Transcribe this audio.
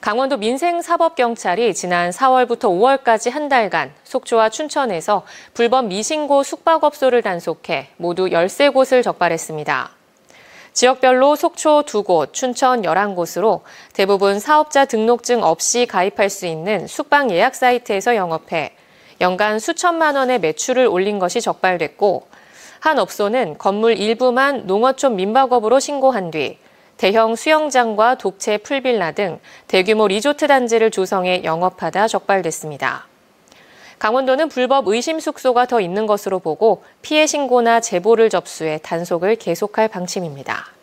강원도 민생사법경찰이 지난 4월부터 5월까지 한 달간 속초와 춘천에서 불법 미신고 숙박업소를 단속해 모두 13곳을 적발했습니다. 지역별로 속초 2곳, 춘천 11곳으로 대부분 사업자 등록증 없이 가입할 수 있는 숙박 예약 사이트에서 영업해 연간 수천만 원의 매출을 올린 것이 적발됐고 한 업소는 건물 일부만 농어촌 민박업으로 신고한 뒤 대형 수영장과 독채 풀빌라 등 대규모 리조트 단지를 조성해 영업하다 적발됐습니다. 강원도는 불법 의심 숙소가 더 있는 것으로 보고 피해 신고나 제보를 접수해 단속을 계속할 방침입니다.